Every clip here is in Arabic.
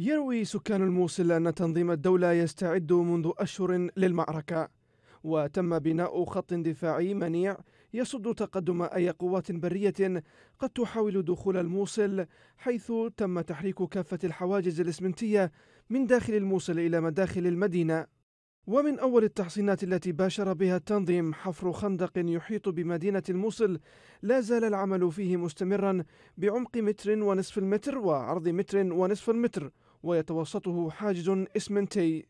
يروي سكان الموصل أن تنظيم الدولة يستعد منذ أشهر للمعركة وتم بناء خط دفاعي منيع يصد تقدم أي قوات برية قد تحاول دخول الموصل حيث تم تحريك كافة الحواجز الإسمنتية من داخل الموصل إلى مداخل المدينة ومن أول التحصينات التي باشر بها التنظيم حفر خندق يحيط بمدينة الموصل لا زال العمل فيه مستمرا بعمق متر ونصف المتر وعرض متر ونصف المتر ويتوسطه حاجز إسمنتي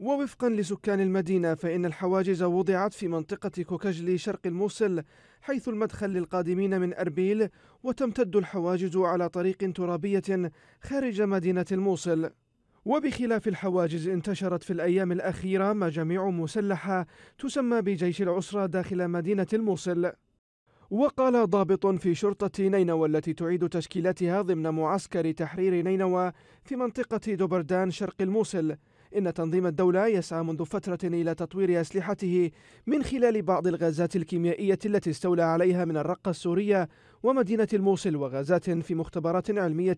ووفقا لسكان المدينة فإن الحواجز وضعت في منطقة كوكجلي شرق الموصل حيث المدخل للقادمين من أربيل وتمتد الحواجز على طريق ترابية خارج مدينة الموصل وبخلاف الحواجز انتشرت في الأيام الأخيرة مجاميع مسلحة تسمى بجيش العسرة داخل مدينة الموصل وقال ضابط في شرطة نينوى التي تعيد تشكيلاتها ضمن معسكر تحرير نينوى في منطقة دوبردان شرق الموصل إن تنظيم الدولة يسعى منذ فترة إلى تطوير أسلحته من خلال بعض الغازات الكيميائية التي استولى عليها من الرقة السورية ومدينة الموصل وغازات في مختبرات علمية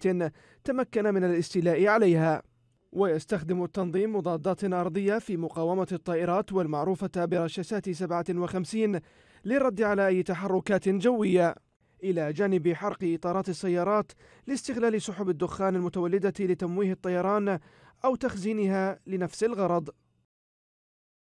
تمكن من الاستيلاء عليها ويستخدم التنظيم مضادات أرضية في مقاومة الطائرات والمعروفة برشاشات 57 للرد على أي تحركات جوية إلى جانب حرق إطارات السيارات لاستغلال سحب الدخان المتولدة لتمويه الطيران أو تخزينها لنفس الغرض